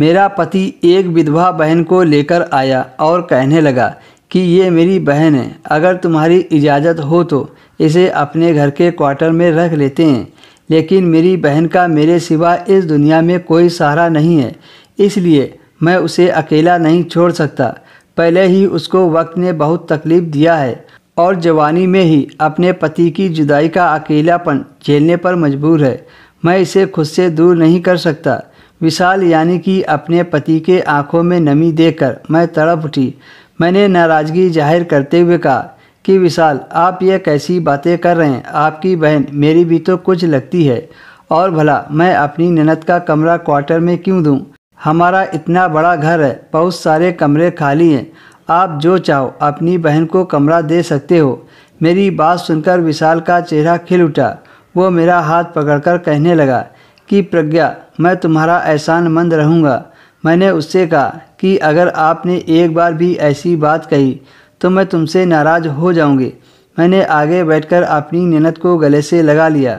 मेरा पति एक विधवा बहन को लेकर आया और कहने लगा कि ये मेरी बहन है अगर तुम्हारी इजाज़त हो तो इसे अपने घर के क्वार्टर में रख लेते हैं लेकिन मेरी बहन का मेरे सिवा इस दुनिया में कोई सहारा नहीं है इसलिए मैं उसे अकेला नहीं छोड़ सकता पहले ही उसको वक्त ने बहुत तकलीफ़ दिया है और जवानी में ही अपने पति की जुदाई का अकेलापन झेलने पर मजबूर है मैं इसे खुद से दूर नहीं कर सकता विशाल यानी कि अपने पति के आंखों में नमी देकर मैं तड़प उठी मैंने नाराज़गी जाहिर करते हुए कहा कि विशाल आप ये कैसी बातें कर रहे हैं आपकी बहन मेरी भी तो कुछ लगती है और भला मैं अपनी ननद का कमरा क्वार्टर में क्यों दूं? हमारा इतना बड़ा घर है बहुत सारे कमरे खाली हैं आप जो चाहो अपनी बहन को कमरा दे सकते हो मेरी बात सुनकर विशाल का चेहरा खिल उठा वो मेरा हाथ पकड़कर कहने लगा की प्रज्ञा मैं तुम्हारा एहसान मंद रहूँगा मैंने उससे कहा कि अगर आपने एक बार भी ऐसी बात कही तो मैं तुमसे नाराज हो जाऊँगी मैंने आगे बैठकर अपनी ननद को गले से लगा लिया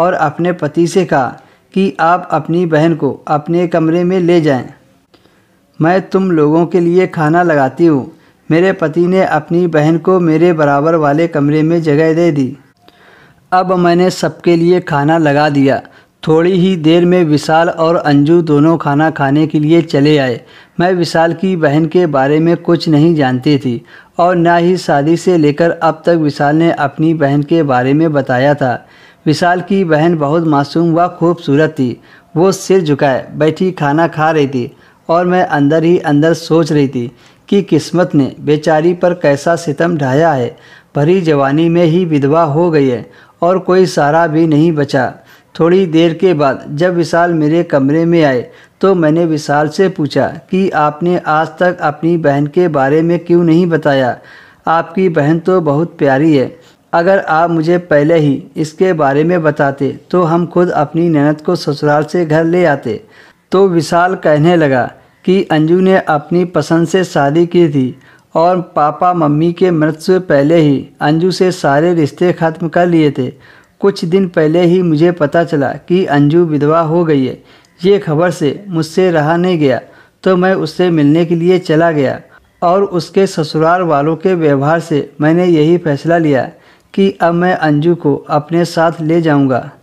और अपने पति से कहा कि आप अपनी बहन को अपने कमरे में ले जाएं। मैं तुम लोगों के लिए खाना लगाती हूँ मेरे पति ने अपनी बहन को मेरे बराबर वाले कमरे में जगह दे दी अब मैंने सबके लिए खाना लगा दिया थोड़ी ही देर में विशाल और अंजू दोनों खाना खाने के लिए चले आए मैं विशाल की बहन के बारे में कुछ नहीं जानती थी और ना ही शादी से लेकर अब तक विशाल ने अपनी बहन के बारे में बताया था विशाल की बहन बहुत मासूम व खूबसूरत थी वो सिर झुकाए बैठी खाना खा रही थी और मैं अंदर ही अंदर सोच रही थी कि किस्मत ने बेचारी पर कैसा सितम ढाया है भरी जवानी में ही विधवा हो गई है और कोई सहारा भी नहीं बचा थोड़ी देर के बाद जब विशाल मेरे कमरे में आए तो मैंने विशाल से पूछा कि आपने आज तक अपनी बहन के बारे में क्यों नहीं बताया आपकी बहन तो बहुत प्यारी है अगर आप मुझे पहले ही इसके बारे में बताते तो हम खुद अपनी ननद को ससुराल से घर ले आते तो विशाल कहने लगा कि अंजू ने अपनी पसंद से शादी की थी और पापा मम्मी के मृत्यु से पहले ही अंजू से सारे रिश्ते ख़त्म कर लिए थे कुछ दिन पहले ही मुझे पता चला कि अंजू विधवा हो गई है ये खबर से मुझसे रहा नहीं गया तो मैं उससे मिलने के लिए चला गया और उसके ससुराल वालों के व्यवहार से मैंने यही फैसला लिया कि अब मैं अंजू को अपने साथ ले जाऊंगा